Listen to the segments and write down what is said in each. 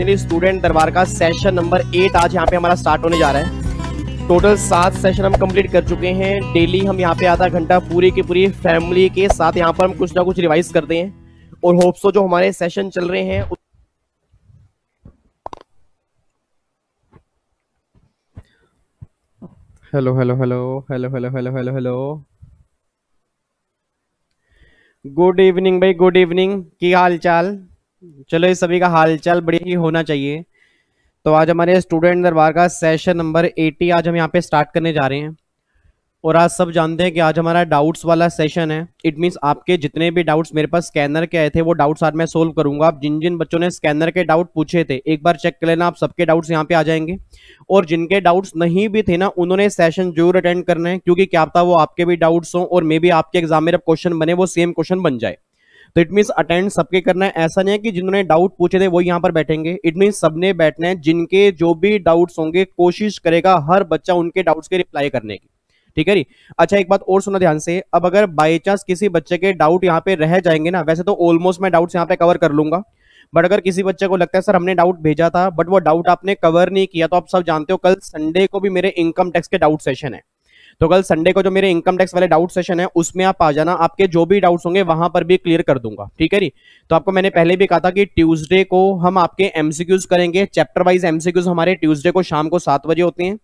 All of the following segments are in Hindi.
फाइनली स्टूडेंट दरबार का सेशन नंबर एट आज यहाँ पे हमारा स्टार्ट होने जा रहा है टोटल सात सेशन हम कंप्लीट कर चुके हैं डेली हम यहाँ पे आधा घंटा पूरी की पूरी फैमिली के साथ यहाँ पर हम कुछ ना कुछ रिवाइज करते हैं और होप्सो जो हमारे सेशन चल रहे हैं hello hello hello hello hello hello hello hello good evening भाई गुड इवनिंग की हाल चाल चलो इस सभी का हालचाल बढ़िया ही होना चाहिए तो आज हमारे स्टूडेंट दरबार का सेशन नंबर 80 आज हम यहाँ पे स्टार्ट करने जा रहे हैं और आज सब जानते हैं कि आज हमारा डाउट्स वाला सेशन है इट मीन्स आपके जितने भी डाउट्स मेरे पास स्कैनर के आए थे वो डाउट्स आज मैं सोल्व करूंगा आप जिन जिन बच्चों ने स्कैनर के डाउट पूछे थे एक बार चेक कर लेना आप सबके डाउट्स यहाँ पे आ जाएंगे और जिनके डाउट्स नहीं भी थे ना उन्होंने सेशन जरूर अटेंड करना है क्योंकि क्या था वो आपके भी डाउट्स हों और मे बी आपके एग्जाम में जब क्वेश्चन बने वो सेम क्वेश्चन बन जाए तो इट मीन्स अटेंड सबके करना है ऐसा नहीं है कि जिन्होंने डाउट पूछे थे वो यहाँ पर बैठेंगे इट मीन्स सबने बैठना है जिनके जो भी डाउट्स होंगे कोशिश करेगा हर बच्चा उनके डाउट्स के रिप्लाई करने की ठीक है जी अच्छा एक बात और सुना ध्यान से अब अगर बाई चांस किसी बच्चे के डाउट यहाँ पे रह जाएंगे ना वैसे तो ऑलमोस्ट मैं डाउट्स यहाँ पे कवर कर लूंगा बट अगर किसी बच्चे को लगता है सर हमने डाउट भेजा था बट वो डाउट आपने कवर नहीं किया तो आप सब जानते हो कल संडे को भी मेरे इनकम टैक्स के डाउट सेशन है तो कल संडे को जो मेरे इनकम टैक्स वाले डाउट सेशन है उसमें आप आ जाना आपके जो भी डाउट्स होंगे वहां पर भी क्लियर कर दूंगा ठीक है जी तो आपको मैंने पहले भी कहा था कि ट्यूजडे को हम आपके एमसीक्यूज करेंगे चैप्टर वाइज एमसीक्यूज हमारे ट्यूजडे को शाम को सात बजे होते हैं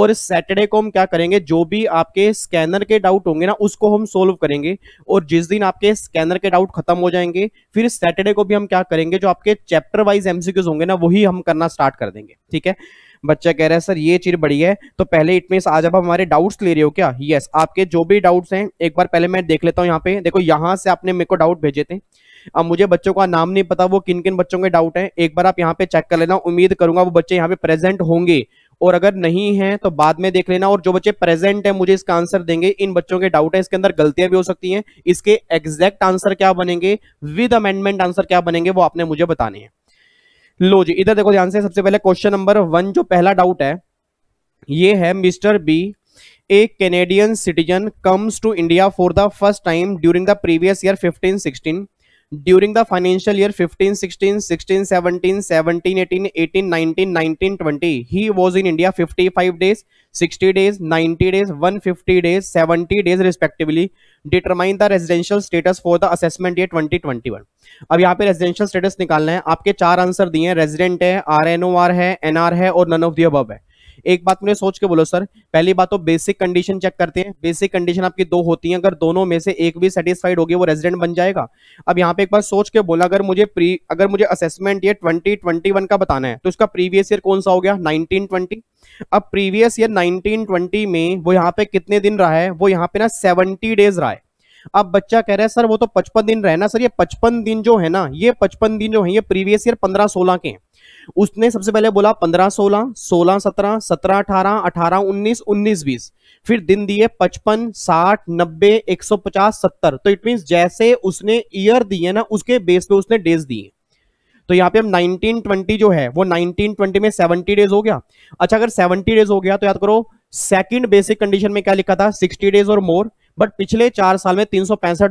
और सैटरडे को हम क्या करेंगे जो भी आपके स्कैनर के डाउट होंगे ना उसको हम सोल्व करेंगे और जिस दिन आपके स्कैनर के डाउट खत्म हो जाएंगे फिर सैटरडे को भी हम क्या करेंगे जो आपके चैप्टर वाइज एमसीक्यूज होंगे ना वही हम करना स्टार्ट कर देंगे ठीक है बच्चा कह रहा है सर ये चीज बड़ी है तो पहले इट मीन आज आप हमारे डाउट्स ले रहे हो क्या यस yes, आपके जो भी डाउट्स हैं एक बार पहले मैं देख लेता हूँ यहाँ पे देखो यहाँ से आपने मेरे को डाउट भेजे थे अब मुझे बच्चों का नाम नहीं पता वो किन किन बच्चों के डाउट है एक बार आप यहाँ पे चेक कर लेना उम्मीद करूंगा वो बच्चे यहाँ पे प्रेजेंट होंगे और अगर नहीं है तो बाद में देख लेना और जो बच्चे प्रेजेंट है मुझे इसका आंसर देंगे इन बच्चों के डाउट है इसके अंदर गलतियां भी हो सकती हैं इसके एग्जैक्ट आंसर क्या बनेंगे विद अमेंडमेंट आंसर क्या बनेंगे वो आपने मुझे बताने हैं लो जी इधर देखो ध्यान से सबसे पहले क्वेश्चन नंबर वन जो पहला डाउट है ये है mister B A Canadian citizen comes to India for the first time during the previous year fifteen sixteen during the financial year 15, 16, 16, 17, 17, 18, 18, 19, he was in India 55 days sixty days ninety days 150 days seventy days respectively determine the residential status for the assessment twenty one अब यहाँ पे रेजिडेंशियल स्टेटस निकालना है आपके चार आंसर दिए हैं रेजिडेंट है आर एन ओ आर है एन आर है और नन ऑफ दी अब है एक बात मुझे सोच के बोलो सर पहली बात तो बेसिक कंडीशन चेक करते हैं बेसिक कंडीशन आपकी दो होती है अगर दोनों में से एक भी सेटिस्फाइड होगी वो रेजिडेंट बन जाएगा अब यहाँ पे एक बार सोच के बोला अगर मुझे प्री अगर मुझे असेसमेंट ये ट्वेंटी ट्वेंटी वन का बताना है तो उसका प्रीवियस ईयर कौन सा हो गया नाइनटीन ट्वेंटी अब प्रीवियस ईयर नाइनटीन ट्वेंटी में वो यहाँ पे कितने दिन रहा है वो यहाँ पे ना सेवेंटी डेज रहा है अब बच्चा कह रहा है सर वो तो पचपन दिन रहे ना सर ये पचपन दिन जो है ना ये पचपन दिन जो है ये प्रीवियस ईयर पंद्रह सोलह के हैं उसने सबसे पहले बोला पंद्रह सोलह सोलह सत्रह सत्रह अठारह अठारह उन्नीस उन्नीस बीस फिर दिन दिए पचपन साठ नब्बे एक सौ पचास सत्तर तो इट मीन जैसे उसने ईयर दिए ना उसके बेस पे उसने डेज दिए तो यहाँ पे हम 1920 जो है वो 1920 में 70 डेज हो गया अच्छा अगर 70 डेज हो गया तो याद करो सेकंड बेसिक कंडीशन में क्या लिखा था 60 डेज और मोर बट पिछले चार साल में तीन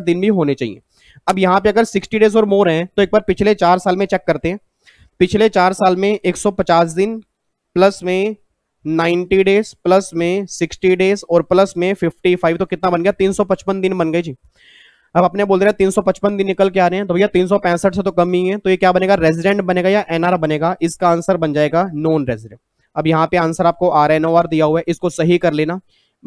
दिन भी होने चाहिए अब यहाँ पे अगर 60 डेज और मोर हैं तो एक बार पिछले चार साल में चेक करते हैं पिछले चार साल में 150 दिन प्लस में 90 डेज प्लस में 60 डेज और प्लस में 55 तो कितना बन गया 355 दिन बन गए जी अब अपने बोल रहे हैं 355 दिन निकल के आ रहे हैं तो भैया तीन से तो कम ही है तो ये क्या बनेगा रेजिडेंट बनेगा या एनआर बनेगा इसका आंसर बन जाएगा नॉन रेजिडेंट अब यहाँ पे आंसर आपको आर एन दिया हुआ है इसको सही कर लेना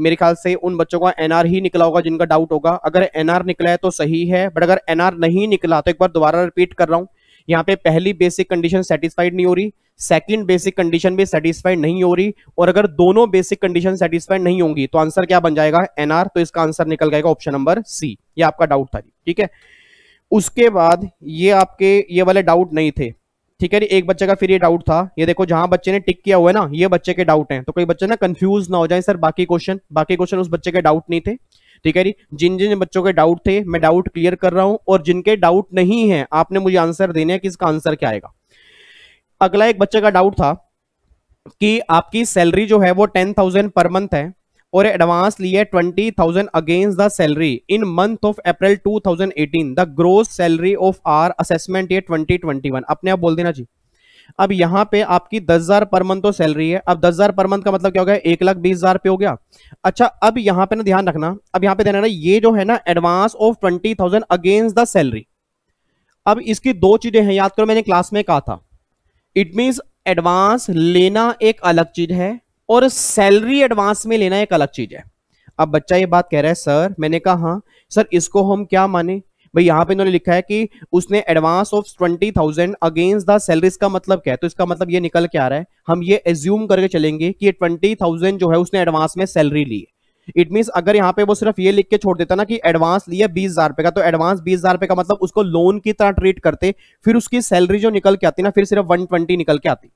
मेरे ख्याल से उन बच्चों का एनआर ही निकला होगा जिनका डाउट होगा अगर एनआर निकला है तो सही है बट अगर एनआर नहीं निकला तो एक बार दोबारा रिपीट कर रहा हूँ यहाँ पे पहली बेसिक कंडीशन सेटिस्फाइड नहीं हो रही सेकंड बेसिक कंडीशन भी सेटिस्फाइड नहीं हो रही और अगर दोनों बेसिक कंडीशन सेटिस्फाइड नहीं होंगी तो आंसर क्या बन जाएगा एनआर तो इसका आंसर निकल जाएगा ऑप्शन नंबर सी ये आपका डाउट था ठीक है उसके बाद ये आपके ये वाले डाउट नहीं थे ठीक है एक बच्चे का फिर ये डाउट था ये देखो जहां बच्चे ने टिक किया हुआ है ना ये बच्चे के डाउट हैं तो कोई बच्चे ना कंफ्यूज ना हो जाए सर बाकी क्वेश्चन बाकी क्वेश्चन उस बच्चे के डाउट नहीं थे ठीक है जी जिन जिन बच्चों के डाउट थे मैं डाउट क्लियर कर रहा हूं और जिनके डाउट नहीं है आपने मुझे आंसर देने है कि इसका आंसर क्या आएगा अगला एक बच्चे का डाउट था कि आपकी सैलरी जो है वो टेन थाउजेंड पर मंथ है और एडवांस लिए twenty thousand against the salary in month of April eighteen the gross salary of R assessment ये वन अपने आप बोल देना जी अब यहाँ पे आपकी दस हजार पर मंथ तो सैलरी है अब दस हजार पर मंथ का मतलब क्या हो गया एक लाख बीस हजार पे हो गया अच्छा अब यहाँ पे ना ध्यान रखना अब यहाँ पे ध्यान रखना ये जो है ना advance of twenty thousand against the salary अब इसकी दो चीजें हैं याद करो मैंने क्लास में कहा था इट मीन्स एडवांस लेना एक अलग चीज है और सैलरी एडवांस में लेना एक अलग चीज है अब बच्चा ये बात कह रहा है सर मैंने कहा हाँ सर इसको हम क्या माने भाई यहाँ पे इन्होंने लिखा है कि उसने advance of twenty thousand against the salaries का मतलब क्या है तो इसका मतलब ये निकल के आ रहा है हम ये एज्यूम करके चलेंगे कि ये ट्वेंटी थाउजेंड जो है उसने एडवांस में सैलरी ली इट मीन अगर यहाँ पे वो सिर्फ ये लिख के छोड़ देता ना कि एडवांस लिया बीस हजार रुपए का तो एडवांस बीस हजार रुपए का मतलब उसको लोन की तरह ट्रीट करते फिर उसकी सैलरी जो निकल के आती ना फिर सिर्फ वन ट्वेंटी निकल के आती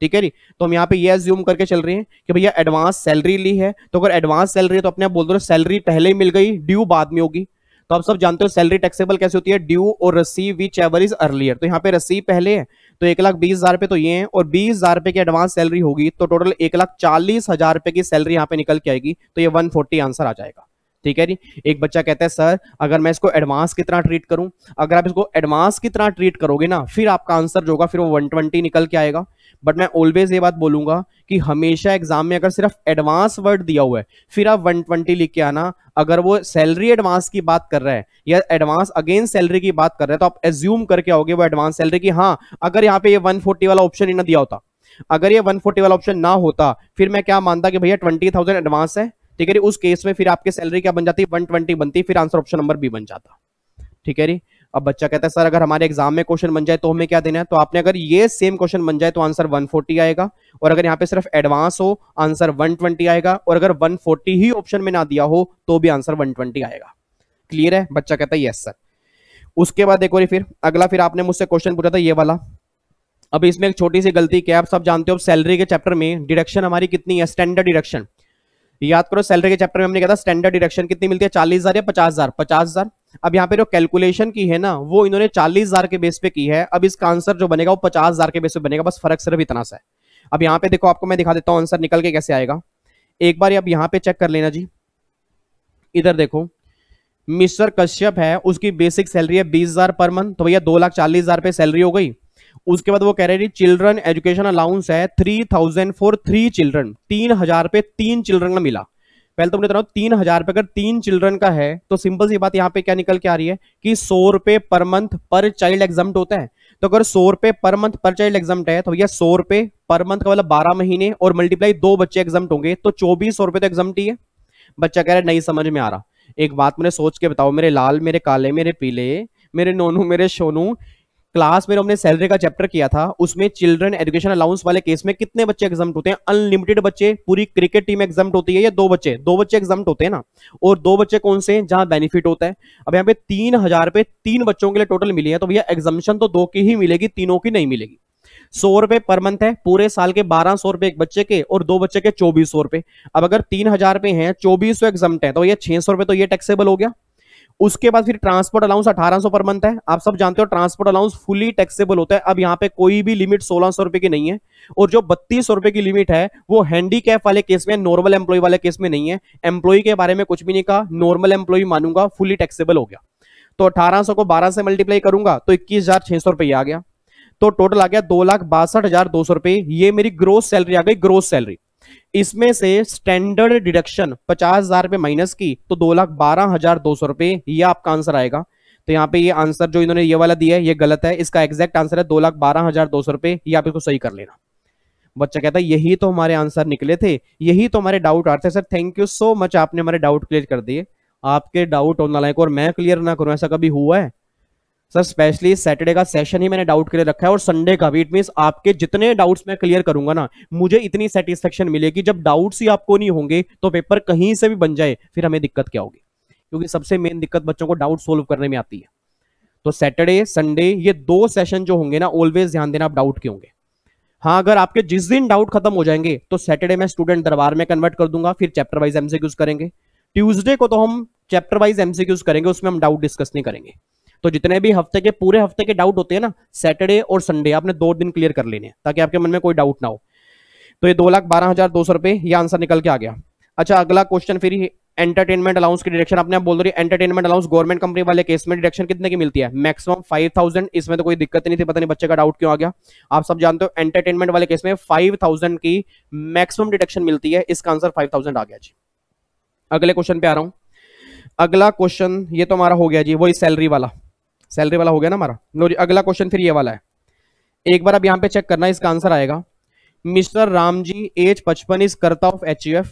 ठीक है नी तो हम यहाँ पे ये एज्यूम करके चल रहे हैं कि भैया एडवांस सैलरी ली है तो अगर एडवांस सैलरी है तो अपने आप बोल दो सैलरी पहले ही मिल गई ड्यू बाद में होगी तो आप सब जानते हो सैलरी टैक्सेबल कैसे होती है ड्यू और receive whichever is earlier तो यहाँ पे रसीव पहले है तो एक लाख बीस हजार रुपए तो ये है और बीस हजार रुपए की एडवांस सैलरी होगी तो टोटल एक लाख चालीस हजार रुपए की सैलरी यहाँ पे निकल के आएगी तो ये वन फोर्टी आंसर आ जाएगा ठीक है जी एक बच्चा कहता है सर अगर मैं इसको एडवांस की तरह ट्रीट करूं अगर आप इसको एडवांस की तरह ट्रीट करोगे ना फिर आपका आंसर जो होगा फिर वो 120 निकल के आएगा बट मैं ऑलवेज ये बात बोलूंगा कि हमेशा एग्जाम में अगर सिर्फ एडवांस वर्ड दिया हुआ है फिर आप 120 लिख के आना अगर वो सैलरी एडवांस की बात कर रहा है या एडवांस अगेन सैलरी की बात कर रहा है तो आप एज्यूम करके आओगे वो एडवांस सैलरी की हाँ अगर यहाँ पे ये फोर्टी वाला ऑप्शन ही ना दिया होता अगर ये 140 वाला ऑप्शन ना होता फिर मैं क्या मानता कि भैया 20,000 एडवांस है ठीक है उस केस में फिर आपकी सैलरी क्या बन जाती वन ट्वेंटी बनती फिर आंसर ऑप्शन नंबर बी बन जाता ठीक है अब बच्चा कहता है सर अगर हमारे एग्जाम में क्वेश्चन बन जाए तो हमें क्या देना है तो आपने अगर ये सेम क्वेश्चन बन जाए तो आंसर 140 आएगा और अगर यहाँ पे सिर्फ एडवांस हो आंसर 120 आएगा और अगर 140 ही ऑप्शन में ना दिया हो तो भी आंसर 120 आएगा क्लियर है बच्चा कहता है यस सर उसके बाद एक और फिर अगला फिर आपने मुझसे क्वेश्चन पूछा था ये वाला अब इसमें एक छोटी सी गलती क्या आप सब जानते हो सैलरी के चैप्टर में डिडक्शन हमारी कितनी है स्टैंडर्ड डिडक्शन याद करो सैलरी के चैप्टर में हमने कहा था स्टैंडर्ड डिडक्शन कितनी मिलती है चालीस हजार या पचास हजार पचास हजार अब यहाँ पे जो कैलकुलेशन की है ना वो इन्होंने चालीस हजार के बेस पे की है अब इसका आंसर जो बनेगा वो पचास हजार के बेस पे बनेगा बस फर्क सिर्फ इतना सा है अब यहाँ पे देखो आपको मैं दिखा देता हूँ आंसर निकल के कैसे आएगा एक बार अब यहाँ पे चेक कर लेना जी इधर देखो मिस्टर कश्यप है उसकी बेसिक सैलरी है बीस हजार पर मंथ तो भैया दो लाख चालीस हजार पे सैलरी हो गई उसके बाद वो कह रहे हैं चिल्ड्रन एजुकेशन अलाउंस है three thousand for three children तीन हजार पे तीन चिल्ड्रन का मिला पहले तो बता रहा हूँ तीन हजार पे अगर तीन चिल्ड्रन का है तो सिंपल सी बात यहाँ पे क्या निकल के आ रही है कि सौ रुपए पर मंथ पर चाइल्ड एग्जाम होता है तो अगर सौ रुपए पर मंथ पर चाइल्ड एग्जाम है तो भैया सौ रुपए पर मंथ का मतलब बारह महीने और मल्टीप्लाई दो बच्चे एग्जाम होंगे तो चौबीस सौ रुपए तो एग्जाम है बच्चा कह रहा है नहीं समझ में आ रहा एक बात मुझे सोच के बताओ मेरे लाल मेरे काले मेरे पीले मेरे नोनू मेरे सोनू क्लास में हमने सैलरी का चैप्टर किया था उसमें चिल्ड्रन एजुकेशन अलाउंस वाले केस में कितने बच्चे एग्जाम होते हैं अनलिमिटेड बच्चे पूरी क्रिकेट टीम एग्जाम होती है या दो बच्चे दो बच्चे एग्जाम होते हैं ना और दो बच्चे कौन से हैं जहां बेनिफिट होता है अब यहाँ पे तीन हजार पे तीन बच्चों के लिए टोटल मिली है तो भैया एग्जामिशन तो दो की ही मिलेगी तीनों की नहीं मिलेगी सौ रुपए पर मंथ है पूरे साल के बारह सौ रुपए एक बच्चे के और दो बच्चे के चौबीस सौ रुपए अब अगर तीन हजार रुपए है चौबीस सौ एग्जाम है तो ये छह सौ रुपए तो ये टैक्सेबल हो गया उसके बाद फिर ट्रांसपोर्ट अलाउंस 1800 पर मंथ है आप सब जानते हो ट्रांसपोर्ट अलाउंस फुली टैक्सेबल होता है अब यहाँ पे कोई भी लिमिट सोलह सौ रुपए की नहीं है और जो बत्तीस सौ रुपए की लिमिट है वो हैंडीकैप वाले केस में नॉर्मल एम्प्लॉय वाले केस में नहीं है एम्प्लॉय के बारे में कुछ भी नहीं कहा नॉर्मल एम्प्लॉय मानूंगा फुली टैक्सेबल हो गया तो अठारह को बारह से मल्टीप्लाई करूंगा तो इक्कीस हजार छह सौ रुपए आ गया तो टोटल आ गया दो लाख बासठ हजार दो सौ रुपये ये मेरी ग्रोथ सैलरी आ गई ग्रोथ सैलरी इसमें से स्टैंडर्ड डिडक्शन पचास हजार रुपए माइनस की तो दो लाख बारह हजार दो सौ रुपए ये आपका आंसर आएगा तो यहाँ पे ये आंसर जो इन्होंने ये वाला दिया है ये गलत है इसका एग्जैक्ट आंसर है दो लाख बारह हजार दो सौ रुपए ये आप इसको सही कर लेना बच्चा कहता है यही तो हमारे आंसर निकले थे यही तो हमारे डाउट आ रहे थे sir thank you so much आपने हमारे डाउट क्लियर कर दिए आपके डाउट ऑनलाइन को और मैं क्लियर ना करूं ऐसा कभी हुआ है सर स्पेशली सैटरडे का सेशन ही मैंने डाउट क्लियर रखा है और संडे का भी इट मीन आपके जितने डाउट्स मैं क्लियर करूंगा ना मुझे इतनी सेटिस्फेक्शन मिलेगी जब डाउट्स ही आपको नहीं होंगे तो पेपर कहीं से भी बन जाए फिर हमें दिक्कत क्या होगी क्योंकि सबसे मेन दिक्कत बच्चों को डाउट सोल्व करने में आती है तो सैटरडे संडे ये दो सेशन जो होंगे ना ऑलवेज ध्यान देना आप डाउट के होंगे हाँ अगर आपके जिस दिन डाउट खत्म हो जाएंगे तो सैटरडे मैं स्टूडेंट दरबार में कन्वर्ट कर दूंगा फिर चैप्टर वाइज एमसीक्यूज करेंगे ट्यूसडे को तो हम चैप्टर वाइज एमसीक्यूज करेंगे उसमें हम डाउट डिस्कस नहीं करेंगे तो जितने भी हफ्ते के पूरे हफ्ते के डाउट होते हैं ना सैटरडे और संडे आपने दो दिन क्लियर कर लेने ताकि आपके मन में कोई डाउट ना हो तो ये दो लाख बारह हजार दो सौ रुपए ये आंसर निकल के आ गया अच्छा अगला क्वेश्चन फिर एंटरटेनमेंट अलाउंस की डिडक्शन आपने आप बोल रही एंटरटेनमेंट अलाउंस गवर्नमेंट कंपनी वाले केस में डिडक्शन कितने की मिलती है मैक्सिमम 5000 इसमें तो कोई दिक्कत नहीं थी पता नहीं बच्चे का डाउट क्यों आ गया आप सब जानते हो एंटरटेनमेंट वाले केस में 5000 की मैक्सिमम डिडक्शन मिलती है इसका आंसर थाउजेंड आ गया जी अगले क्वेश्चन पे आ रहा हूं अगला क्वेश्चन ये तो हमारा हो गया जी वही सैलरी वाला सैलरी वाला हो गया ना हमारा लो जी अगला क्वेश्चन फिर ये वाला है एक बार अब यहाँ पे चेक करना इसका आंसर आएगा मिस्टर राम जी एज पचपन is karta of H U F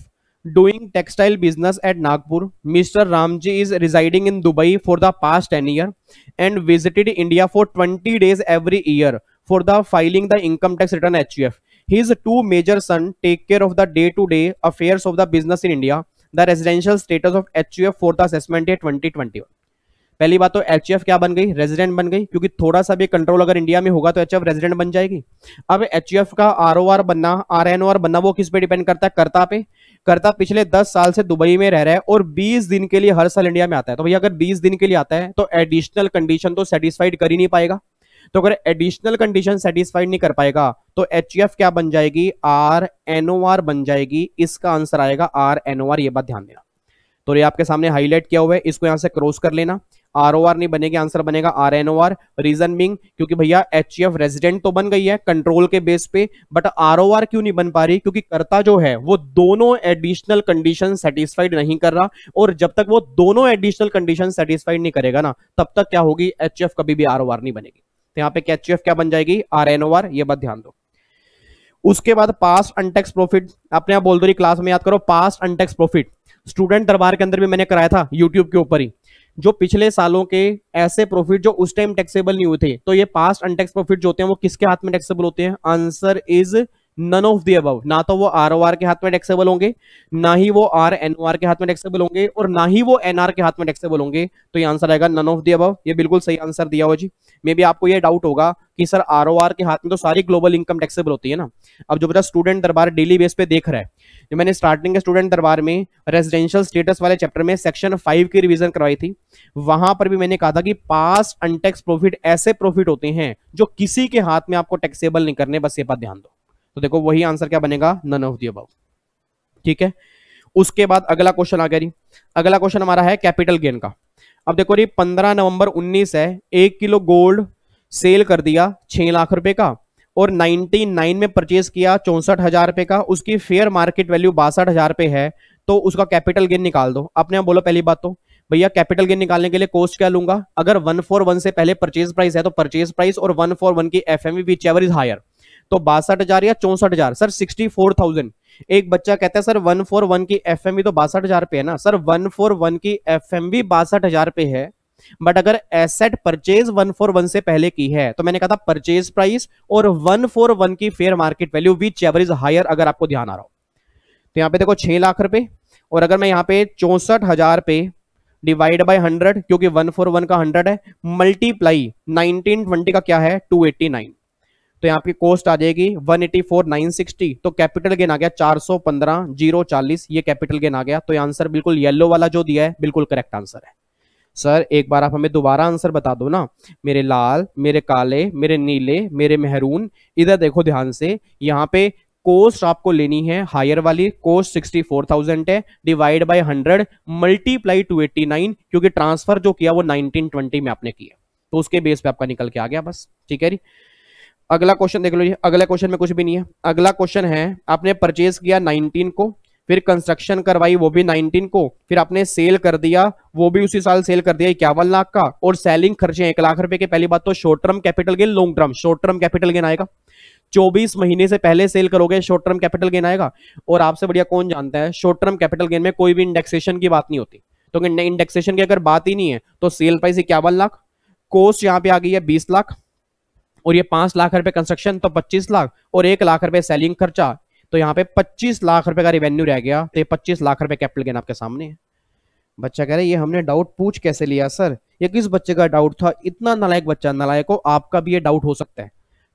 doing textile business at Nagpur mister Ramji is residing in Dubai for the past ten year and visited India for twenty days every year for the filing the income tax return H U F his two major son take care of the day to day affair of the business in India the residential status of H U F for the assessment A twenty twenty one पहली बात तो एच क्या बन गई रेजिडेंट बन गई क्योंकि थोड़ा सा भी कंट्रोल अगर इंडिया में होगा तो एच रेजिडेंट बन जाएगी अब एच का आर बनना आर बनना वो किस पे डिपेंड करता है करता पे करता पिछले 10 साल से दुबई में रह रहा है और 20 दिन के लिए हर साल इंडिया में आता है तो भैया अगर 20 दिन के लिए आता है तो एडिशनल कंडीशन तो सेटिस्फाइड कर ही नहीं पाएगा तो अगर एडिशनल कंडीशन सेटिस्फाइड नहीं कर पाएगा तो एच क्या बन जाएगी आर एन ओ आर बन जाएगी इसका आंसर आएगा आर एन ओ आर ये बात ध्यान देना तो ये आपके सामने हाईलाइट किया हुआ है इसको यहां से क्रॉस कर लेना आर ओ आर नहीं बनेगी आंसर बनेगा R N O R reason being क्योंकि भैया एच एफ रेजिडेंट तो बन गई है कंट्रोल के बेस पे बट आर ओ आर क्यों नहीं बन पा रही क्योंकि करता जो है वो दोनों एडिशनल कंडीशन सेटिस्फाइड नहीं कर रहा और जब तक वो दोनों एडिशनल कंडीशन सेटिस्फाइड नहीं करेगा ना तब तक क्या होगी एच एफ कभी भी आर ओ आर नहीं बनेगी तो यहाँ पे एच एफ क्या बन जाएगी आर एन ओ आर ये बात ध्यान दो उसके बाद पास अनटेक्स प्रॉफिट अपने आप बोल दो क्लास में याद करो पास अनटेक्स प्रॉफिट स्टूडेंट दरबार के अंदर भी मैंने कराया था यूट्यूब के ऊपर ही जो पिछले सालों के ऐसे प्रॉफिट जो उस टाइम टैक्सेबल नहीं हुए थे तो ये पास्ट अनटैक्स प्रॉफिट जो होते हैं वो किसके हाथ में टैक्सेबल होते हैं answer is none of the above ना तो वो आर ओ आर के हाथ में टैक्सेबल होंगे ना ही वो आर एन ओ आर के हाथ में टैक्सेबल होंगे और ना ही वो एन आर के हाथ में टैक्सेबल होंगे तो ये आंसर आएगा नन ऑफ दी अबव ये बिल्कुल सही आंसर दिया हो जी मे बी आपको ये डाउट होगा कि सर आर ओ आर के हाथ में तो सारी ग्लोबल इनकम टैक्सेबल होती है ना अब जो बता स्टूडेंट दरबार डेली बेस पे देख रहा है जो मैंने स्टार्टिंग के स्टूडेंट दरबार में रेजिडेंशियल स्टेटस वाले चैप्टर में सेक्शन फाइव की रिविजन करवाई थी वहां पर भी मैंने कहा था कि पास अनटैक्स प्रॉफिट ऐसे प्रॉफिट होते हैं जो किसी के हाथ में आपको टैक्सेबल नहीं करने बस ये बात ध्यान दो तो देखो वही आंसर क्या बनेगा नन ऑफ दी ठीक है उसके बाद अगला क्वेश्चन आ गया जी अगला क्वेश्चन हमारा है कैपिटल गेन का अब देखो जी पंद्रह नवंबर उन्नीस है एक किलो गोल्ड सेल कर दिया छह लाख रुपए का और 99 में परचेज किया चौंसठ हजार रुपए का उसकी फेयर मार्केट वैल्यू बासठ हजार रुपए है तो उसका कैपिटल गेन निकाल दो अपने आप बोलो पहली बात तो भैया कैपिटल गेन निकालने के लिए कोस्ट क्या लूंगा अगर वन से पहले परचेज प्राइस है तो परचेज प्राइस और वन की F M whichever is higher तो बासठ हजार या चौसठ हजार सर सिक्सटी फोर थाउजेंड एक बच्चा कहता है सर वन फोर वन की एफ एम तो बासठ हजार पे है ना सर वन फोर वन की एफ एम बासठ हजार पे है बट अगर asset purchase one four one से पहले की है तो मैंने कहा था परचेज प्राइस और वन फोर वन की fair market value which average higher अगर आपको ध्यान आ रहा हो तो यहां पे देखो छह लाख रुपए और अगर मैं यहां पे चौसठ हजार पे डिवाइड बाय हंड्रेड क्योंकि वन फोर वन का हंड्रेड है मल्टीप्लाई नाइनटीन ट्वेंटी का क्या है टू एट्टी नाइन तो यहाँ पे कॉस्ट आ जाएगी 184,960 तो कैपिटल गेन आ गया चार सौ पंद्रह जीरो चालीस ये कैपिटल गेन आ गया तो आंसर बिल्कुल येलो वाला जो दिया है बिल्कुल करेक्ट आंसर है सर एक बार आप हमें दोबारा आंसर बता दो ना मेरे लाल मेरे काले मेरे नीले मेरे मेहरून इधर देखो ध्यान से यहाँ पे कोस्ट आपको लेनी है हायर वाली कोस्ट 64,000 है डिवाइड बाय 100 मल्टीप्लाई 289 क्योंकि ट्रांसफर जो किया वो 1920 में आपने किया तो उसके बेस पे आपका निकल के आ गया बस ठीक है जी अगला क्वेश्चन देख लो जी अगला क्वेश्चन में कुछ भी नहीं है अगला क्वेश्चन है आपने परचेज किया 19 को फिर कंस्ट्रक्शन करवाई वो भी 19 को फिर आपने सेल कर दिया वो भी उसी साल सेल कर दिया इक्यावन लाख का और सेलिंग खर्चे एक लाख रुपए के पहली बात तो short term capital gain long term short term capital gain आएगा 24 महीने से पहले सेल करोगे शॉर्ट टर्म कैपिटल गेन आएगा और आपसे बढ़िया कौन जानता है शॉर्ट टर्म कैपिटल गेन में कोई भी इंडेक्सेशन की बात नहीं होती तो इंडेक्सेशन की अगर बात ही नहीं है तो सेल प्राइस इक्यावन लाख कोस्ट यहाँ पे आ गई है बीस लाख और ये पांच लाख रुपए कंस्ट्रक्शन तो पच्चीस लाख और एक लाख रुपए सेलिंग खर्चा तो यहाँ पे पच्चीस लाख रुपए का रिवेन्यू रह गया तो ये पच्चीस लाख रुपए कैपिटल गेन आपके सामने है बच्चा कह रहा है ये हमने डाउट पूछ कैसे लिया सर ये किस बच्चे का डाउट था इतना नालायक बच्चा नलायक हो आपका भी ये डाउट हो सकता है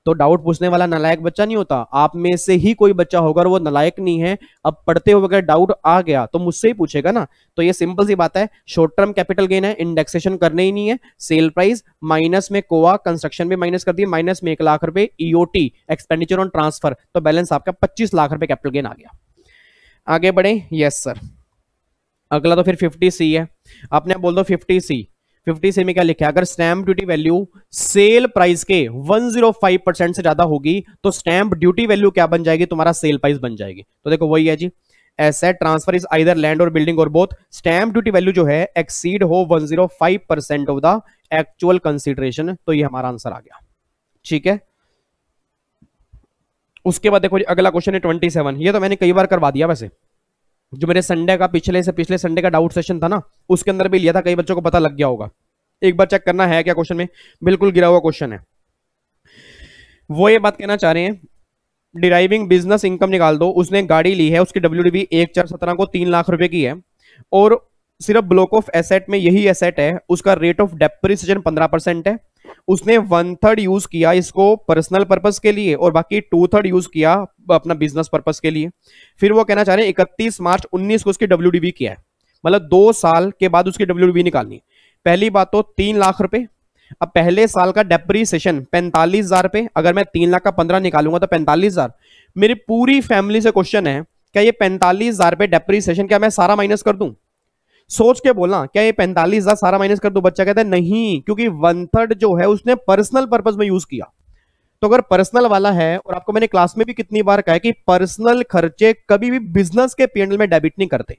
तो डाउट पूछने वाला नलायक बच्चा नहीं होता आप में से ही कोई बच्चा होगा और वो नलायक नहीं है अब पढ़ते हुए अगर डाउट आ गया तो मुझसे ही पूछेगा ना तो ये सिंपल सी बात है शॉर्ट टर्म कैपिटल गेन है इंडेक्सेशन करने ही नहीं है सेल प्राइस माइनस में कोवा कंस्ट्रक्शन भी माइनस कर दिए माइनस में एक लाख रुपए ईओटी एक्सपेंडिचर ऑन ट्रांसफर तो बैलेंस आपका पच्चीस लाख रुपए कैपिटल गेन आ गया आगे बढ़े यस सर अगला तो फिर फिफ्टी सी है आपने बोल दो फिफ्टी सी फिफ्टी सेमी क्या लिखा है अगर stamp duty value sale price के 105 परसेंट से ज्यादा होगी तो स्टैंप ड्यूटी वैल्यू क्या बन जाएगी तुम्हारा सेल प्राइस बन जाएगी तो देखो वही है जी asset transfer is either land और बिल्डिंग और बोथ स्टैंप ड्यूटी वैल्यू जो है एक्सीड हो 105 percent of the actual consideration तो ये हमारा आंसर आ गया ठीक है उसके बाद देखो अगला क्वेश्चन है 27 ये तो मैंने कई बार करवा दिया वैसे जो मेरे संडे का पिछले से पिछले संडे का डाउट सेशन था ना उसके अंदर भी लिया था कई बच्चों को पता लग गया होगा एक बार चेक करना है क्या क्वेश्चन में बिल्कुल गिरा हुआ क्वेश्चन है वो ये बात कहना चाह रहे हैं डिराइविंग बिजनेस इनकम निकाल दो उसने गाड़ी ली है उसकी डब्ल्यू डी एक चार सत्रह को तीन लाख रुपए की है और सिर्फ ब्लॉक ऑफ एसेट में यही एसेट है उसका रेट ऑफ डेप्रिसिएशन पंद्रह परसेंट है उसने वन थर्ड यूज किया इसको पर्सनल पर्पस के लिए और बाकी टू थर्ड यूज किया अपना बिजनेस पर्पस के लिए फिर वो कहना चाह रहे हैं इकतीस मार्च उन्नीस को उसकी डब्ल्यू किया है मतलब दो साल के बाद उसकी डब्ल्यू निकालनी पहली बात तो तीन लाख रुपए अब पहले साल का डेप्रीसिएशन पैंतालीस हजार रुपए अगर मैं तीन लाख का पंद्रह निकालूंगा तो पैंतालीस हजार मेरी पूरी फैमिली से क्वेश्चन है क्या ये पैंतालीस हजार रुपए डेप्रिसिएशन क्या मैं सारा माइनस कर दूं सोच के बोलना क्या ये पैंतालीस हजार सारा माइनस कर दो बच्चा कहता है नहीं क्योंकि वन थर्ड जो है उसने पर्सनल पर्पज में यूज किया तो अगर पर्सनल वाला है और आपको मैंने क्लास में भी कितनी बार कहा कि पर्सनल खर्चे कभी भी बिजनेस के पीएनएल में डेबिट नहीं करते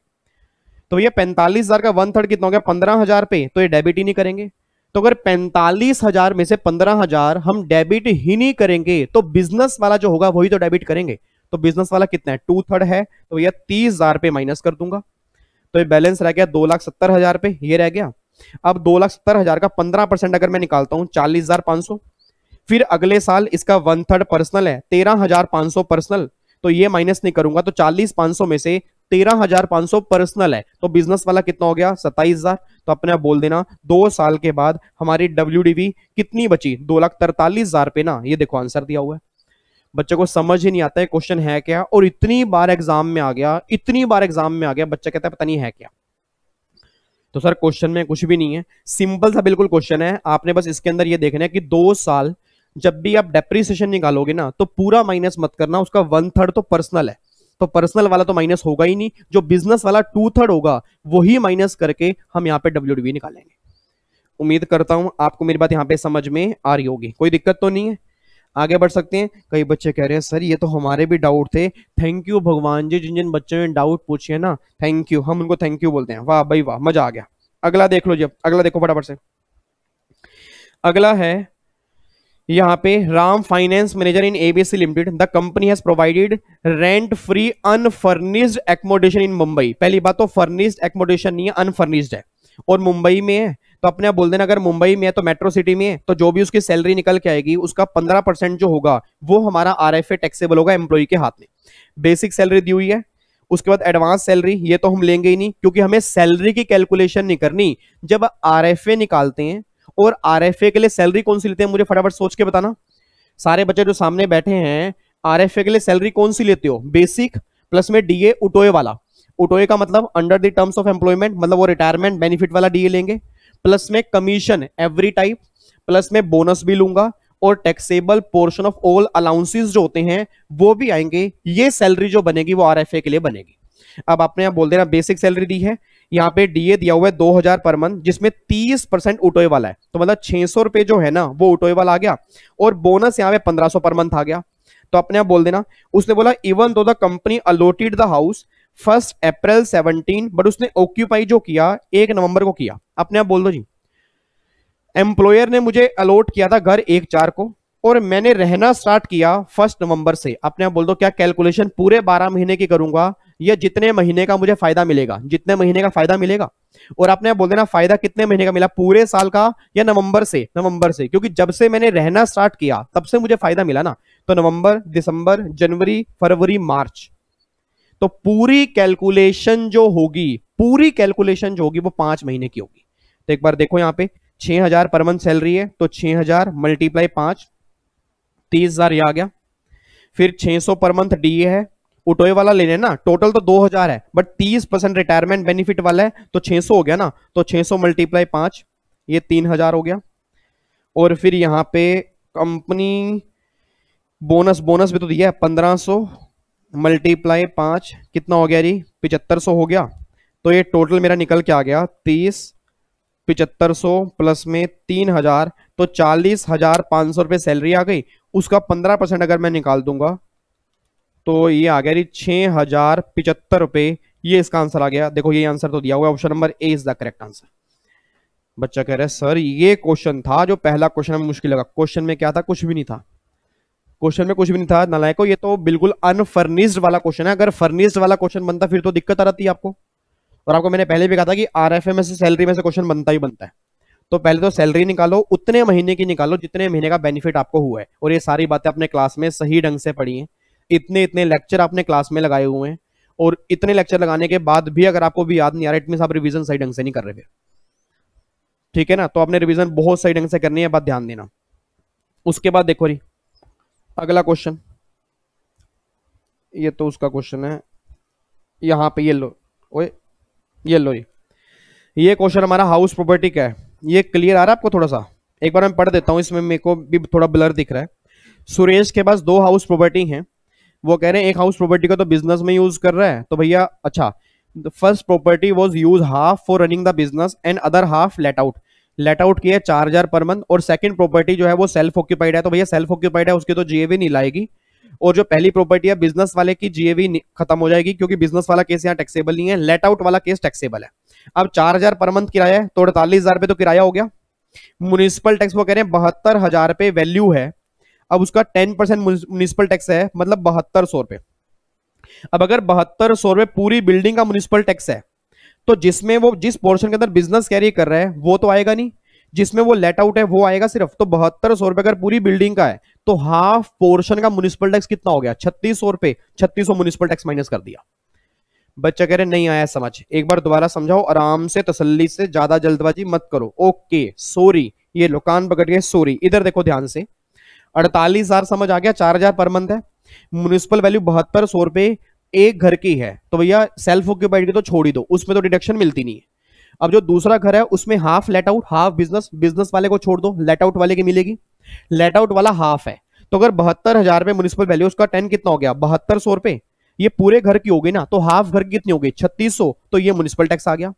तो ये पैंतालीस हजार का वन थर्ड कितना हो गया पंद्रह हजार पे तो ये डेबिट ही नहीं करेंगे तो अगर पैंतालीस हजार में से पंद्रह हजार हम डेबिट ही नहीं करेंगे तो बिजनेस वाला जो होगा वही तो डेबिट करेंगे तो बिजनेस वाला कितना है टू थर्ड है तो भैया तीस हजार पे माइनस कर दूंगा तो ये बैलेंस रह गया दो लाख सत्तर हजार पे ये रह गया अब दो लाख सत्तर हजार का पंद्रह परसेंट अगर मैं निकालता हूँ चालीस हजार पांच सौ फिर अगले साल इसका वन थर्ड पर्सनल है तेरह हजार पांच सौ पर्सनल तो ये माइनस नहीं करूंगा तो चालीस पांच सौ में से तेरह हजार पांच सौ पर्सनल है तो बिजनेस वाला कितना हो गया सत्ताईस हजार तो अपने आप बोल देना दो साल के बाद हमारी डब्ल्यू कितनी बची दो लाख तरतालीस हजार पे ना ये देखो आंसर दिया हुआ है बच्चे को समझ ही नहीं आता है क्वेश्चन है क्या और इतनी बार एग्जाम में आ गया इतनी बार एग्जाम में आ गया बच्चा कहता है पता नहीं है क्या तो सर क्वेश्चन में कुछ भी नहीं है सिंपल सा बिल्कुल क्वेश्चन है आपने बस इसके अंदर ये देखना है कि दो साल जब भी आप डेप्रीसिएशन निकालोगे ना तो पूरा माइनस मत करना उसका वन थर्ड तो पर्सनल है तो पर्सनल वाला तो माइनस होगा ही नहीं जो बिजनेस वाला टू थर्ड होगा वही माइनस करके हम यहाँ पे डब्ल्यू निकालेंगे उम्मीद करता हूं आपको मेरी बात यहाँ पे समझ में आ रही होगी कोई दिक्कत तो नहीं है आगे बढ़ सकते हैं कई बच्चे कह रहे हैं सर ये तो हमारे भी डाउट थे थैंक यू भगवान जी जिन जिन बच्चों ने डाउट पूछे ना थैंक यू हम उनको थैंक यू बोलते हैं वाह भाई वाह मजा आ गया अगला देख लो जी अगला देखो फटाफट से अगला है यहाँ पे Ram finance manager in ABC limited the company has provided rent free unfurnished accommodation in Mumbai पहली बात तो फर्निश्ड एकोमोडेशन नहीं है अनफर्निश्ड है और मुंबई में है तो अपने आप बोल देना अगर मुंबई में है तो मेट्रो सिटी में है तो जो भी उसकी सैलरी निकल के आएगी उसका पंद्रह परसेंट जो होगा वो हमारा आर एफ टैक्सेबल होगा एम्प्लॉय के हाथ में बेसिक सैलरी दी हुई है उसके बाद एडवांस सैलरी ये तो हम लेंगे ही नहीं क्योंकि हमें सैलरी की कैलकुलेशन नहीं करनी जब आर निकालते हैं और आर के लिए सैलरी कौन सी लेते हैं मुझे फटाफट सोच के बताना सारे बच्चे जो सामने बैठे हैं आर के लिए सैलरी कौन सी लेते हो बेसिक प्लस में डी उटोए वाला उटोए का मतलब under the terms of employment मतलब वो रिटायरमेंट बेनिफिट वाला डीए लेंगे प्लस में कमीशन एवरी टाइप प्लस में बोनस भी लूंगा और taxable portion of all allowances जो होते हैं वो भी आएंगे ये सैलरी जो बनेगी वो आर के लिए बनेगी अब आपने यहाँ बोल देना बेसिक सैलरी दी है यहाँ पे डीए दिया हुआ है दो हजार पर मंथ जिसमें तीस परसेंट उटोए वाला है तो मतलब छह सौ रुपए जो है ना वो उटोए वाला आ गया और बोनस यहाँ पे पंद्रह सौ पर मंथ आ गया तो अपने आप बोल देना उसने बोला even though the company allotted the house first April 17 but उसने ऑक्यूपाई जो किया एक नवंबर को किया अपने आप बोल दो जी एम्प्लॉयर ने मुझे अलॉट किया था घर एक चार को और मैंने रहना स्टार्ट किया फर्स्ट नवंबर से अपने आप बोल दो क्या कैलकुलेशन पूरे बारह महीने की करूंगा या जितने महीने का मुझे फायदा मिलेगा जितने महीने का फायदा मिलेगा और आपने बोल देना फायदा कितने महीने का मिला पूरे साल का या नवंबर से नवंबर से क्योंकि जब से मैंने रहना स्टार्ट किया तब से मुझे फायदा मिला ना तो नवंबर दिसंबर जनवरी फरवरी मार्च तो पूरी कैलकुलेशन जो होगी पूरी कैलकुलेशन जो होगी वो पांच महीने की होगी तो एक बार देखो यहां पे 6000 पर मंथ सैलरी है तो 6000 हजार मल्टीप्लाई पांच तीस हजार ये आ गया फिर 600 पर मंथ डीए है उटोए वाला लेने ना टोटल तो 2000 है बट 30 परसेंट रिटायरमेंट बेनिफिट वाला है तो 600 हो गया ना तो 600 सौ मल्टीप्लाई पांच ये 3000 हो गया और फिर यहां पे कंपनी बोनस बोनस भी तो दिया है 1500 मल्टीप्लाई पांच कितना हो गया जी पिचहत्तर सौ हो गया तो ये टोटल मेरा निकल के आ गया तीस पिचहत्तर सौ प्लस में तीन हजार तो चालीस हजार पांच सौ रुपये सैलरी आ गई उसका पंद्रह परसेंट अगर मैं निकाल दूंगा तो ये आ गया जी हजार पिचहत्तर रुपये ये इसका आंसर आ गया देखो ये आंसर तो दिया हुआ option number A is the correct answer बच्चा कह रहा है सर ये क्वेश्चन था जो पहला क्वेश्चन मुश्किल लगा क्वेश्चन में क्या था कुछ भी नहीं था क्वेश्चन में कुछ भी नहीं था नलायको ये तो बिल्कुल अनफर्निश्ड वाला क्वेश्चन है अगर फर्निश्ड वाला क्वेश्चन बनता फिर तो दिक्कत आ रही है आपको और आपको मैंने पहले भी कहा था कि आर एफ में से सैलरी में से क्वेश्चन बनता ही बनता है तो पहले तो सैलरी निकालो उतने महीने की निकालो जितने महीने का बेनिफिट आपको हुआ है और ये सारी बातें अपने क्लास में सही ढंग से पढ़ी हैं इतने इतने लेक्चर आपने क्लास में लगाए हुए हैं और इतने लेक्चर लगाने के बाद भी अगर आपको भी याद नहीं आ रहा है आप रिविजन सही ढंग से नहीं कर रहे फिर ठीक है ना तो आपने रिविजन बहुत सही ढंग से करनी है बात ध्यान देना उसके बाद देखो रही अगला क्वेश्चन ये तो उसका क्वेश्चन है यहाँ पे ये लो ओए ये लो ये ये क्वेश्चन हमारा हाउस प्रॉपर्टी का है ये क्लियर आ रहा है आपको थोड़ा सा एक बार मैं पढ़ देता हूँ इसमें मेरे को भी थोड़ा ब्लर दिख रहा है सुरेश के पास दो हाउस प्रॉपर्टी हैं वो कह रहे हैं एक हाउस प्रॉपर्टी का तो बिजनेस में यूज कर रहा है तो भैया अच्छा first property was use half for running the business and other half let out let out की है चार हजार पर मंथ और सेकंड प्रॉपर्टी जो है वो सेल्फ ऑक्यूपाइड है तो भैया सेल्फ ऑक्यूपाइड है उसकी तो जीएवी नहीं लाएगी और जो पहली प्रॉपर्टी है बिजनेस वाले की जीएवी खत्म हो जाएगी क्योंकि बिजनेस वाला केस यहाँ टैक्सेबल नहीं है लेट आउट वाला केस टैक्सेबल है अब चार हजार पर मंथ किराया है तो अड़तालीस हजार तो किराया हो गया म्यूनिसिपल टैक्स वो कह रहे हैं बहत्तर हजार वैल्यू है अब उसका टेन परसेंट म्यूनिसिपल टैक्स है मतलब बहत्तर सौ रुपए अब अगर बहत्तर सौ रुपये पूरी बिल्डिंग का म्यूनिसिपल टैक्स है तो जिसमें वो जिस पोर्शन के अंदर बिजनेस कैरी कर रहा है वो तो आएगा नहीं जिसमें वो लेट आउट है वो आएगा सिर्फ तो बहत्तर सौ रुपए अगर पूरी बिल्डिंग का है तो हाफ पोर्शन का म्यूनिसपल टैक्स कितना हो गया छत्तीस सौ रुपए छत्तीस सौ म्यूनिसपल टैक्स माइनस कर दिया बच्चा कह रहे नहीं आया समझ एक बार दोबारा समझाओ आराम से तसल्ली से ज्यादा जल्दबाजी मत करो ओके सॉरी ये लोकान पकड़ गए सॉरी इधर देखो ध्यान से अड़तालीस हजार समझ आ गया चार हजार पर मंथ है म्यूनिसिपल वैल्यू बहत्तर सौ रुपए एक घर की है तो भैया सेल्फ ऑक्यूपाइड की तो छोड़ ही दो उसमें तो डिडक्शन मिलती नहीं है अब जो दूसरा घर है उसमें half let out half business business वाले को छोड़ दो लेट आउट वाले की मिलेगी लेट आउट वाला हाफ है तो अगर बहत्तर हजार रुपए म्यूनिसिपल वैल्यू उसका टेन कितना हो गया बहत्तर सौ रुपए ये पूरे घर की होगी ना तो हाफ घर की कितनी होगी छत्तीस सौ तो ये म्यूनिसिपल टैक्स आ गया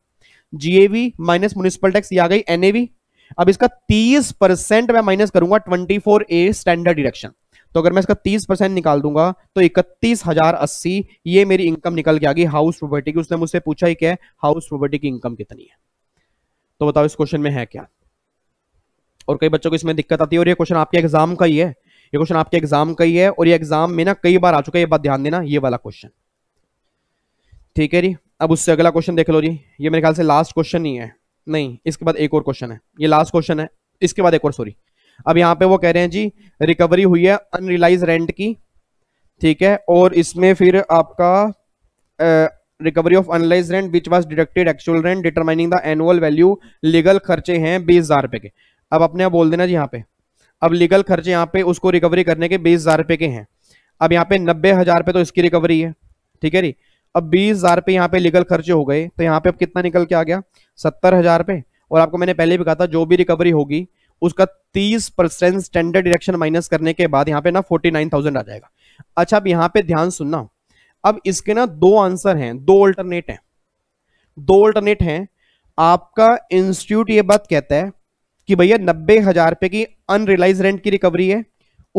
जीएवी माइनस म्यूनिसिपल टैक्स ये आ गई एनएवी अब इसका तीस परसेंट मैं माइनस करूंगा twenty four A standard deduction तो अगर मैं इसका 30 परसेंट निकाल दूंगा तो इकतीस हजार अस्सी ये मेरी इनकम निकल के आ गई हाउस प्रॉपर्टी की उसने मुझसे पूछा ही क्या हाउस प्रॉपर्टी की इनकम कितनी है तो बताओ इस क्वेश्चन में है क्या और कई बच्चों को इसमें दिक्कत आती है और ये क्वेश्चन आपके एग्जाम का ही है ये क्वेश्चन आपके एग्जाम का ही है और ये एग्जाम में ना कई बार आ चुका है ये बात ध्यान देना ये वाला क्वेश्चन ठीक है जी अब उससे अगला क्वेश्चन देख लो जी ये मेरे ख्याल से लास्ट क्वेश्चन ही है नहीं इसके बाद एक और क्वेश्चन है ये लास्ट क्वेश्चन है इसके बाद एक और सॉरी अब यहाँ पे वो कह रहे हैं जी रिकवरी हुई है अनरिलाइज रेंट की ठीक है और इसमें फिर आपका recovery of unrealised rent which was deducted actual rent determining the annual value legal खर्चे हैं बीस हजार रुपए के अब अपने आप बोल देना जी यहाँ पे अब लीगल खर्चे यहाँ पे उसको रिकवरी करने के बीस हजार रुपए के हैं अब यहाँ पे नब्बे हजार रुपए तो इसकी रिकवरी है ठीक है जी अब बीस हजार रुपये यहाँ पे लीगल खर्चे हो गए तो यहाँ पे अब कितना निकल के आ गया सत्तर हजार रुपये और आपको मैंने पहले भी कहा था जो भी रिकवरी होगी उसका 30 परसेंट स्टैंडर्ड डिडक्शन माइनस करने के बाद यहाँ पे ना 49,000 आ जाएगा अच्छा अब यहाँ पे ध्यान सुनना अब इसके ना दो आंसर हैं दो अल्टरनेट हैं दो अल्टरनेट हैं आपका इंस्टीट्यूट ये बात कहता है कि भैया नब्बे हजार रुपए की अनरियलाइज रेंट की रिकवरी है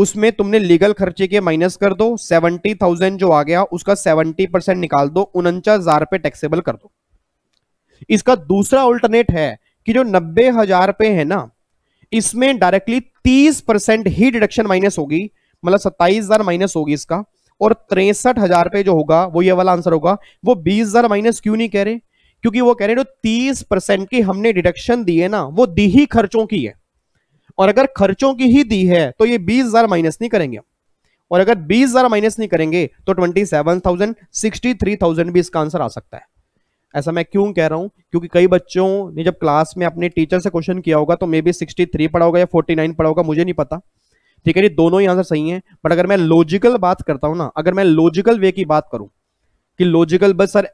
उसमें तुमने लीगल खर्चे के माइनस कर दो सेवेंटी थाउजेंड जो आ गया उसका सेवेंटी परसेंट निकाल दो उनचास हजार रुपए टैक्सेबल कर दो इसका दूसरा ऑल्टरनेट है कि जो नब्बे हजार रुपए है ना इसमें डायरेक्टली 30 परसेंट ही डिडक्शन माइनस होगी मतलब सत्ताईस हजार माइनस होगी इसका और तिरसठ हजार पे जो होगा वो ये वाला आंसर होगा वो बीस हजार माइनस क्यों नहीं कह रहे क्योंकि वो कह रहे जो तीस परसेंट की हमने डिडक्शन दी है ना वो दी ही खर्चों की है और अगर खर्चों की ही दी है तो ये बीस हजार माइनस नहीं करेंगे और अगर बीस हजार माइनस नहीं करेंगे तो twenty seven thousand sixty three thousand भी इसका आंसर आ सकता है ऐसा मैं क्यों कह रहा हूँ क्योंकि कई बच्चों ने जब क्लास में अपने टीचर से क्वेश्चन किया होगा तो मे बी सिक्सटी थ्री पढ़ा होगा या फोर्टी नाइन पढ़ा होगा मुझे नहीं पता ठीक है जी दोनों ही आंसर सही हैं बट अगर मैं लॉजिकल बात करता हूँ ना अगर मैं लॉजिकल वे की बात करूँ कि लॉजिकल बस सर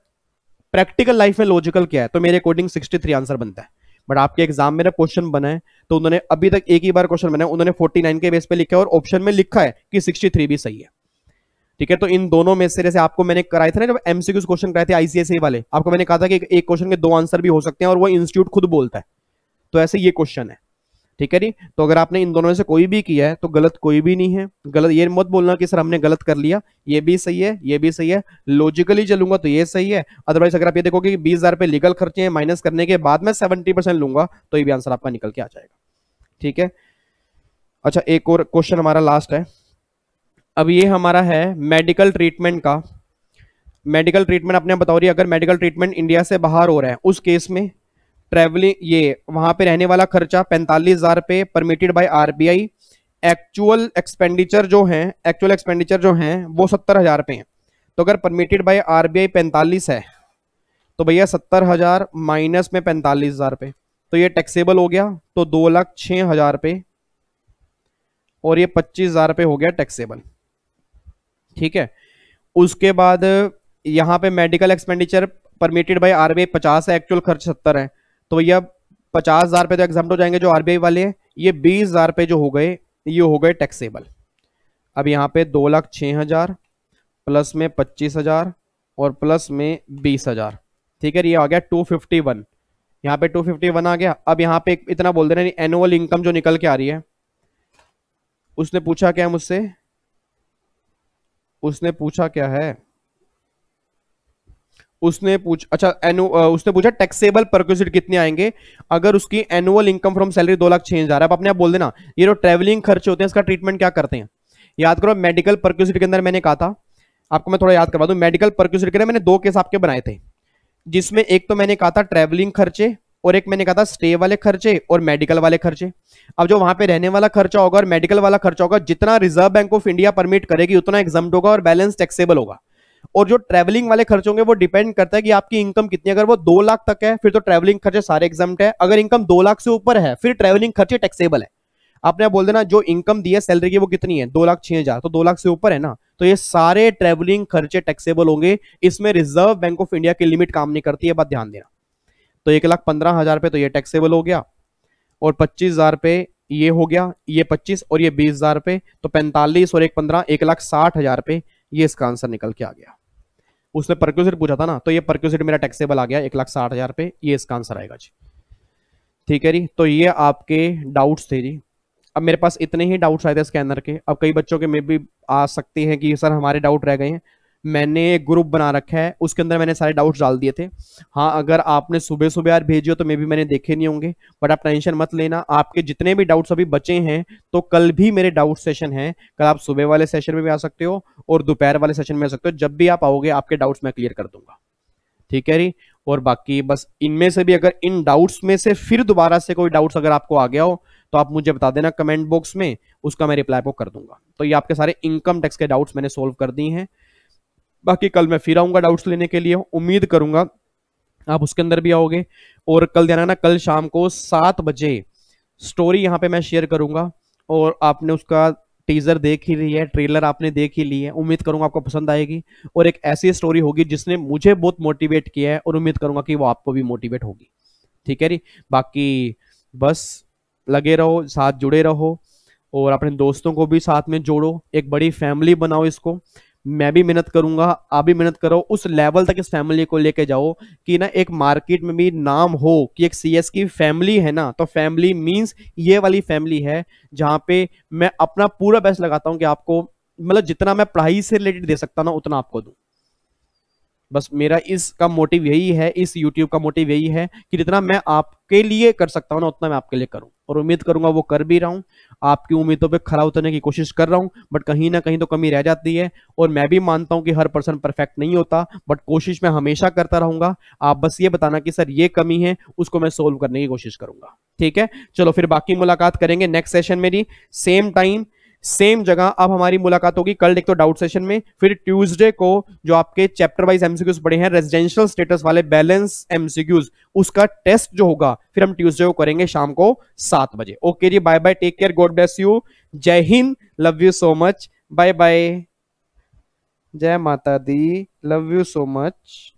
प्रैक्टिकल लाइफ में लॉजिकल क्या है तो मेरे अकॉर्डिंग सिक्सटी थ्री आंसर बनता है बट आपके एग्जाम में क्वेश्चन बना है तो उन्होंने अभी तक एक ही बार क्वेश्चन बनाया उन्होंने फोर्टी नाइन के बेस पे लिखा है और ऑप्शन में लिखा है कि सिक्सटी थ्री भी सही है ठीक है तो इन दोनों में से जैसे आपको मैंने कराए थे ना जब एमसीक्यूज क्वेश्चन कराए थे आईसीएसई वाले आपको मैंने कहा था कि एक क्वेश्चन के दो आंसर भी हो सकते हैं और वो इंस्टीट्यूट खुद बोलता है तो ऐसे ये क्वेश्चन है ठीक है जी तो अगर आपने इन दोनों में से कोई भी किया है तो गलत कोई भी नहीं है गलत ये मत बोलना कि सर हमने गलत कर लिया ये भी सही है ये भी सही है लॉजिकली चलूंगा तो ये सही है अदरवाइज अगर आप ये देखोगे कि बीस हजार रुपये लीगल खर्चे हैं माइनस करने के बाद मैं सेवेंटी परसेंट लूंगा तो ये भी आंसर आपका निकल के आ जाएगा ठीक है अच्छा एक और क्वेश्चन हमारा लास्ट है अब ये हमारा है मेडिकल ट्रीटमेंट का मेडिकल ट्रीटमेंट अपने बता रही है अगर मेडिकल ट्रीटमेंट इंडिया से बाहर हो रहा है उस केस में ट्रेवलिंग ये वहाँ पे रहने वाला खर्चा पैंतालीस हजार रुपये permitted by RBI actual expenditure जो है एक्चुअल एक्सपेंडिचर जो है वो सत्तर हजार रुपये हैं तो अगर परमिटेड बाई आर पैंतालीस है तो भैया सत्तर हजार माइनस में पैंतालीस हजार रुपये तो ये टैक्सेबल हो गया तो दो लाख छः हजार रुपये और ये पच्चीस हजार रुपये हो गया टैक्सेबल ठीक है उसके बाद यहाँ पे medical expenditure permitted by R B है एक्चुअल खर्च सत्तर है तो भैया पचास हजार तो एग्जाम हो जाएंगे जो आर वाले हैं ये बीस हजार जो हो गए ये हो गए टैक्सेबल अब यहाँ पे दो लाख छः हजार प्लस में पच्चीस हजार और प्लस में बीस हजार ठीक है ये आ गया टू फिफ्टी वन यहाँ पे टू फिफ्टी वन आ गया अब यहाँ पे इतना बोल दे रहे हैं एनुअल इनकम जो निकल के आ रही है उसने पूछा क्या मुझसे उसने पूछा क्या है उसने पूछ अच्छा एनु उसने पूछा टैक्सेबल परक्यूसिट कितने आएंगे अगर उसकी एनुअल इनकम फ्रॉम सैलरी दो लाख छह हजार आप अपने आप बोल देना ये जो ट्रेवलिंग खर्च होते हैं इसका ट्रीटमेंट क्या करते हैं याद करो मेडिकल परक्यूसिट के अंदर मैंने कहा था आपको मैं थोड़ा याद करवा दूं मेडिकल परक्यूसिट के अंदर मैंने दो केस आपके बनाए थे जिसमें एक तो मैंने कहा था ट्रेवलिंग खर्चे और एक मैंने कहा था स्टे वाले खर्चे और मेडिकल वाले खर्चे अब जो वहां पे रहने वाला खर्चा होगा और मेडिकल वाला खर्चा होगा जितना Reserve Bank of India permit करेगी उतना एग्जाम होगा और बैलेंस टैक्सेबल होगा और जो ट्रैवलिंग वाले खर्च होंगे वो डिपेंड करता है कि आपकी इनकम कितनी अगर वो दो लाख तक है फिर तो ट्रैवलिंग खर्चे सारे एग्जाम है अगर इनकम दो लाख से ऊपर है फिर ट्रैवलिंग खर्चे टैक्सेबल है आपने बोल देना जो इनकम दी है सैलरी की वो कितनी है दो लाख छह हजार तो दो लाख से ऊपर है ना तो ये सारे ट्रैवलिंग खर्चे टैक्सेबल होंगे इसमें रिजर्व बैंक ऑफ इंडिया की लिमिट काम नहीं करती है बात ध्यान देना तो एक लाख पंद्रह हजार पे तो ये टैक्सेबल हो गया और पच्चीस हजार पे ये हो गया ये पच्चीस और ये बीस हजार पे तो पैंतालीस और एक पंद्रह एक लाख साठ हजार पे ये इसका आंसर निकल के आ गया उसने परक्यूसिट पूछा था ना तो ये परक्यूसिट मेरा टैक्सेबल आ गया एक लाख साठ हजार पे ये इसका आंसर आएगा जी ठीक है जी तो ये आपके डाउट्स थे जी अब मेरे पास इतने ही डाउट्स आए थे स्कैनर के अब कई बच्चों के में भी आ सकते हैं कि सर हमारे डाउट रह गए हैं मैंने एक ग्रुप बना रखा है उसके अंदर मैंने सारे डाउट्स डाल दिए थे हाँ अगर आपने सुबह सुबह यार भेजे हो तो मे भी मैंने देखे नहीं होंगे बट आप टेंशन मत लेना आपके जितने भी डाउट्स अभी बचे हैं तो कल भी मेरे डाउट सेशन हैं कल आप सुबह वाले सेशन में भी आ सकते हो और दोपहर वाले सेशन में आ सकते हो जब भी आप आओगे आपके डाउट्स मैं क्लियर कर दूंगा ठीक है री और बाकी बस इनमें से भी अगर इन डाउट्स में से फिर दोबारा से कोई डाउट्स अगर आपको आ गया हो तो आप मुझे बता देना कमेंट बॉक्स में उसका मैं रिप्लाई को कर दूंगा तो ये आपके सारे इनकम टैक्स के डाउट्स मैंने सोल्व कर दिए हैं बाकी कल मैं फिर आऊँगा डाउट्स लेने के लिए उम्मीद करूँगा आप उसके अंदर भी आओगे और कल ध्यान रखना कल शाम को सात बजे स्टोरी यहाँ पे मैं शेयर करूँगा और आपने उसका टीजर देख ही रही है ट्रेलर आपने देख ही ली है उम्मीद करूंगा आपको पसंद आएगी और एक ऐसी स्टोरी होगी जिसने मुझे बहुत मोटिवेट किया है और उम्मीद करूंगा कि वो आपको भी मोटिवेट होगी ठीक है जी बाकी बस लगे रहो साथ जुड़े रहो और अपने दोस्तों को भी साथ में जोड़ो एक बड़ी फैमिली बनाओ इसको मैं भी मेहनत करूंगा आप भी मेहनत करो उस लेवल तक इस फैमिली को लेके जाओ कि ना एक मार्केट में भी नाम हो कि एक सीएस की फैमिली है ना तो फैमिली मींस ये वाली फैमिली है जहाँ पे मैं अपना पूरा बेस्ट लगाता हूँ कि आपको मतलब जितना मैं पढ़ाई से रिलेटेड दे सकता ना उतना आपको दूँ बस मेरा इसका मोटिव यही है इस यूट्यूब का मोटिव यही है कि जितना मैं आपके लिए कर सकता हूँ ना उतना मैं आपके लिए करूँ और उम्मीद करूंगा वो कर भी रहा हूँ आपकी उम्मीदों पे खरा उतरने की कोशिश कर रहा हूँ बट कहीं ना कहीं तो कमी रह जाती है और मैं भी मानता हूँ कि हर पर्सन परफेक्ट नहीं होता बट कोशिश मैं हमेशा करता रहूंगा आप बस ये बताना कि सर ये कमी है उसको मैं सोल्व करने की कोशिश करूंगा ठीक है चलो फिर बाकी मुलाकात करेंगे नेक्स्ट सेशन मेरी सेम टाइम सेम जगह अब हमारी मुलाकात होगी कल एक तो डाउट सेशन में फिर ट्यूसडे को जो आपके चैप्टर वाइज एमसीक्यूज पड़े हैं रेजिडेंशियल स्टेटस वाले बैलेंस एमसीक्यूज उसका टेस्ट जो होगा फिर हम ट्यूसडे को करेंगे शाम को सात बजे ओके जी bye bye take care God bless you जय Hind love you so much bye bye जय माता दी लव यू सो मच